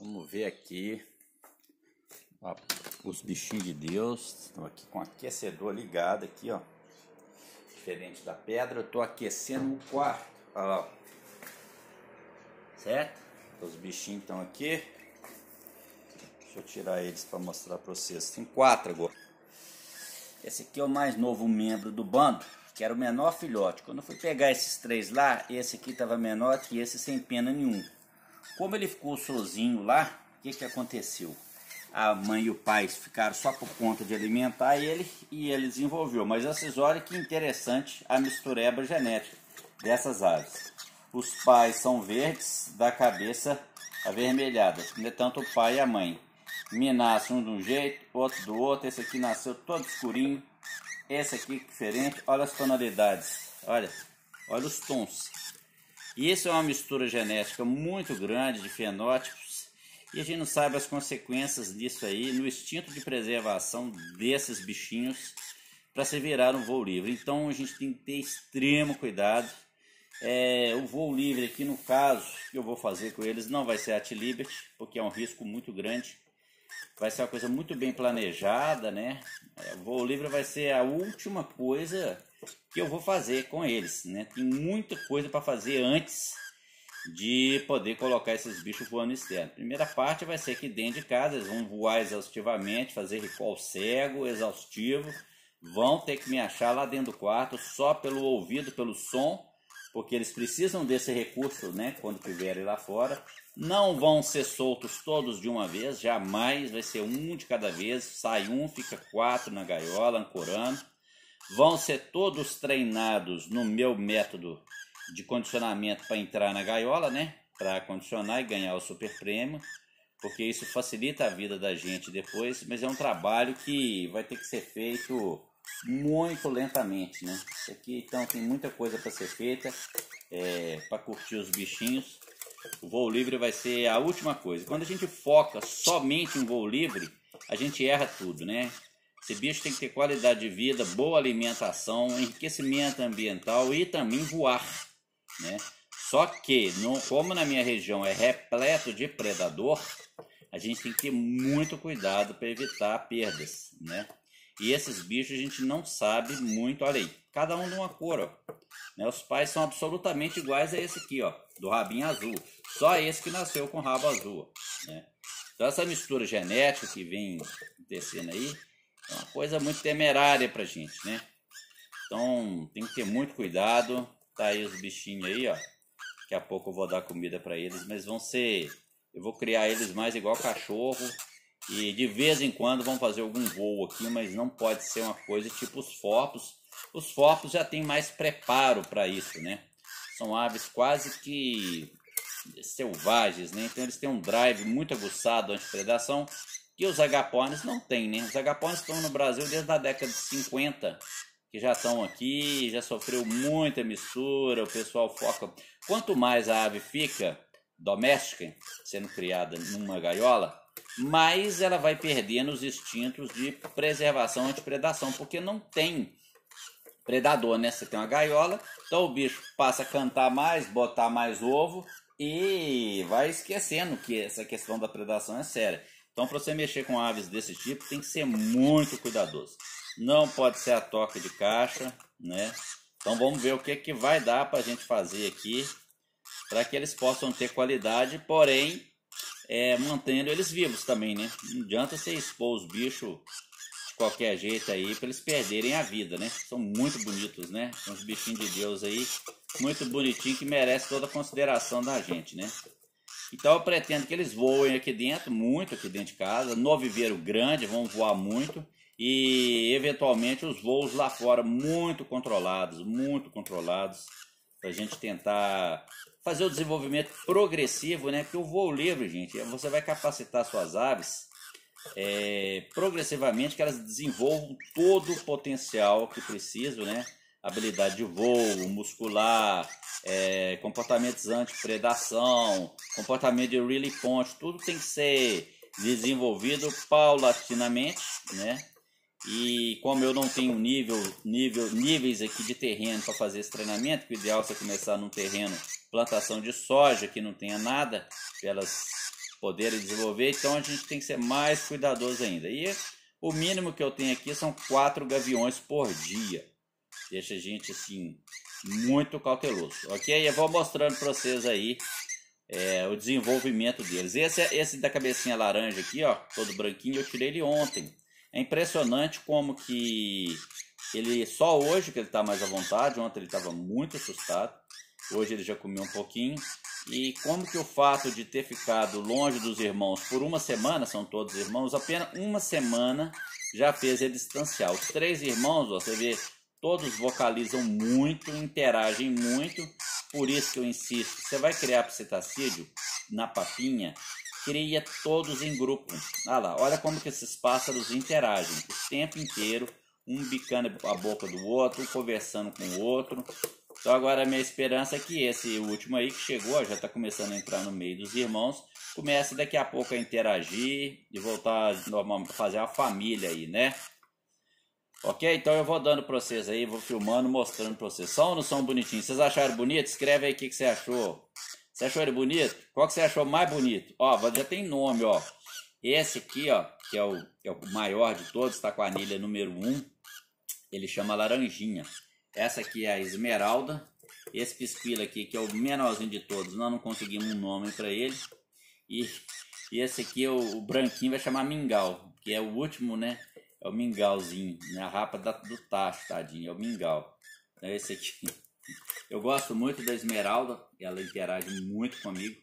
Vamos ver aqui. Ó, os bichinhos de Deus. Estou aqui com o aquecedor ligado aqui, ó. Diferente da pedra, eu estou aquecendo o quarto. Certo? Os bichinhos estão aqui. Deixa eu tirar eles para mostrar para vocês. Tem quatro agora. Esse aqui é o mais novo membro do bando, que era o menor filhote. Quando eu fui pegar esses três lá, esse aqui estava menor que esse sem pena nenhuma. Como ele ficou sozinho lá, o que, que aconteceu? A mãe e o pai ficaram só por conta de alimentar ele e ele desenvolveu. Mas vocês olhem que interessante a mistureba genética dessas aves. Os pais são verdes, da cabeça avermelhada, é tanto o pai e a mãe. Me nasce um de um jeito, outro do outro. Esse aqui nasceu todo escurinho, esse aqui é diferente. Olha as tonalidades, olha, olha os tons. E isso é uma mistura genética muito grande de fenótipos e a gente não sabe as consequências disso aí no instinto de preservação desses bichinhos para se virar um voo livre. Então a gente tem que ter extremo cuidado. É, o voo livre aqui, no caso que eu vou fazer com eles, não vai ser at liberty, porque é um risco muito grande vai ser uma coisa muito bem planejada, né? É, o livro vai ser a última coisa que eu vou fazer com eles, né? Tem muita coisa para fazer antes de poder colocar esses bichos voando externo. Primeira parte vai ser aqui dentro de casa, eles vão voar exaustivamente, fazer recall cego, exaustivo. Vão ter que me achar lá dentro do quarto só pelo ouvido, pelo som, porque eles precisam desse recurso, né? Quando estiverem lá fora. Não vão ser soltos todos de uma vez, jamais, vai ser um de cada vez. Sai um, fica quatro na gaiola, ancorando. Vão ser todos treinados no meu método de condicionamento para entrar na gaiola, né? Para condicionar e ganhar o super prêmio, porque isso facilita a vida da gente depois, mas é um trabalho que vai ter que ser feito muito lentamente, né? Isso aqui, então, tem muita coisa para ser feita é, para curtir os bichinhos. O voo livre vai ser a última coisa. Quando a gente foca somente em voo livre, a gente erra tudo, né? Esse bicho tem que ter qualidade de vida, boa alimentação, enriquecimento ambiental e também voar, né? Só que, no, como na minha região é repleto de predador, a gente tem que ter muito cuidado para evitar perdas, né? E esses bichos a gente não sabe muito, olha aí, cada um de uma cor, ó. Né? Os pais são absolutamente iguais a esse aqui, ó, do rabinho azul. Só esse que nasceu com rabo azul. Né? Então essa mistura genética que vem acontecendo aí é uma coisa muito temerária pra gente, né? Então tem que ter muito cuidado. Tá aí os bichinhos aí, ó. Daqui a pouco eu vou dar comida para eles, mas vão ser. Eu vou criar eles mais igual cachorro, e de vez em quando vão fazer algum voo aqui, mas não pode ser uma coisa tipo os focos. Os focos já têm mais preparo para isso, né? São aves quase que selvagens, né? Então eles têm um drive muito aguçado anti-predação que os agapones não têm, né? Os agapones estão no Brasil desde a década de 50, que já estão aqui, já sofreu muita mistura, o pessoal foca. Quanto mais a ave fica doméstica, sendo criada numa gaiola, mais ela vai perdendo os instintos de preservação e antipredação, porque não tem predador, né? Você tem uma gaiola, então o bicho passa a cantar mais, botar mais ovo e vai esquecendo que essa questão da predação é séria. Então, para você mexer com aves desse tipo, tem que ser muito cuidadoso. Não pode ser a toca de caixa, né? Então, vamos ver o que, é que vai dar para a gente fazer aqui para que eles possam ter qualidade, porém é, mantendo eles vivos também, né? Não adianta você expor os bichos de qualquer jeito aí para eles perderem a vida, né? São muito bonitos, né? São os bichinhos de Deus aí, muito bonitinho que merece toda a consideração da gente, né? Então eu pretendo que eles voem aqui dentro, muito aqui dentro de casa, no viveiro grande, vão voar muito e eventualmente os voos lá fora muito controlados, muito controlados para a gente tentar fazer o desenvolvimento progressivo, né? Porque o voo livre, gente, você vai capacitar suas aves é, progressivamente que elas desenvolvam todo o potencial que precisam, né? Habilidade de voo, muscular, é, comportamentos anti-predação, comportamento de really point, tudo tem que ser desenvolvido paulatinamente, né? E como eu não tenho nível, nível, níveis aqui de terreno para fazer esse treinamento, que o ideal é começar num terreno plantação de soja que não tenha nada para elas poderem desenvolver, então a gente tem que ser mais cuidadoso ainda. E o mínimo que eu tenho aqui são quatro gaviões por dia. Deixa a gente assim muito cauteloso, ok? Eu vou mostrando para vocês aí é, o desenvolvimento deles. Esse, é, esse da cabecinha laranja aqui, ó, todo branquinho, eu tirei ele ontem. É impressionante como que ele só hoje que ele está mais à vontade, ontem ele estava muito assustado, hoje ele já comeu um pouquinho. E como que o fato de ter ficado longe dos irmãos por uma semana, são todos irmãos, apenas uma semana já fez ele distanciar. Os três irmãos, você vê, todos vocalizam muito, interagem muito, por isso que eu insisto, você vai criar psitacídio na papinha, cria todos em grupo. Olha ah lá, olha como que esses pássaros interagem o tempo inteiro, um bicando a boca do outro, conversando com o outro. Então agora a minha esperança é que esse último aí que chegou, já está começando a entrar no meio dos irmãos, comece daqui a pouco a interagir e voltar a fazer a família aí, né? Ok? Então eu vou dando para vocês aí, vou filmando, mostrando para vocês. São ou não são bonitinhos? Vocês acharam bonito? Escreve aí o que, que você achou. Você achou ele bonito? Qual que você achou mais bonito? Ó, já tem nome, ó. Esse aqui, ó, que é o, é o maior de todos, está com a anilha número 1. Ele chama laranjinha. Essa aqui é a esmeralda. Esse pispila aqui, que é o menorzinho de todos, nós não conseguimos um nome para ele. E, e, esse aqui, é o, o branquinho, vai chamar mingau, que é o último, né? É o mingauzinho, né? A rapa da, do tacho, tadinho, é o mingau. Então, esse aqui... Eu gosto muito da Esmeralda, ela interage muito comigo.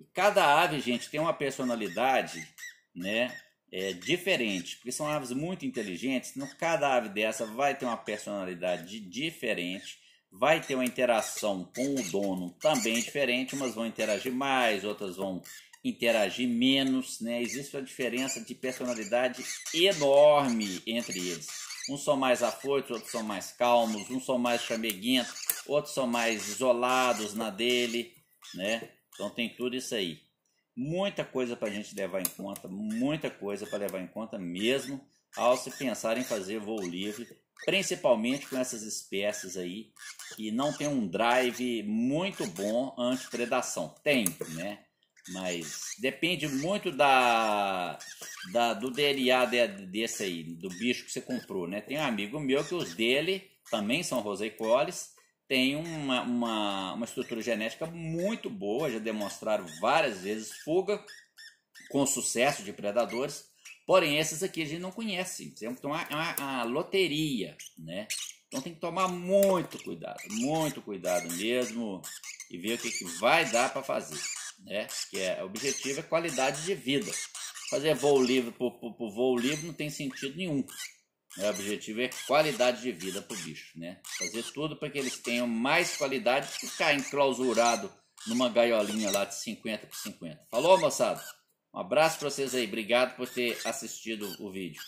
E cada ave, gente, tem uma personalidade, né? É, diferente, porque são aves muito inteligentes. Então, cada ave dessa vai ter uma personalidade diferente, vai ter uma interação com o dono também diferente. Umas vão interagir mais, outras vão interagir menos, né? Existe uma diferença de personalidade enorme entre eles. Uns são mais afoitos, outros são mais calmos, uns são mais chameguentos, outros são mais isolados na dele, né? Então tem tudo isso aí. Muita coisa para a gente levar em conta, muita coisa para levar em conta mesmo ao se pensar em fazer voo livre, principalmente com essas espécies aí que não tem um drive muito bom anti-predação. Tem, né? Mas depende muito da, da do DNA desse aí, do bicho que você comprou, né? Tem um amigo meu que os dele também são roseicoles, tem uma, uma, uma estrutura genética muito boa, já demonstraram várias vezes fuga com sucesso de predadores. Porém, esses aqui a gente não conhece. Então, é uma, uma loteria, né? Então tem que tomar muito cuidado, muito cuidado mesmo e ver o que, que vai dar para fazer né? Que é o objetivo é qualidade de vida. Fazer voo livre por, por, por voo livre não tem sentido nenhum. Né? O objetivo é qualidade de vida para o bicho, né? Fazer tudo para que eles tenham mais qualidade que ficar enclausurado numa gaiolinha lá de 50 por 50. Falou, moçada? Um abraço para vocês aí. Obrigado por ter assistido o vídeo.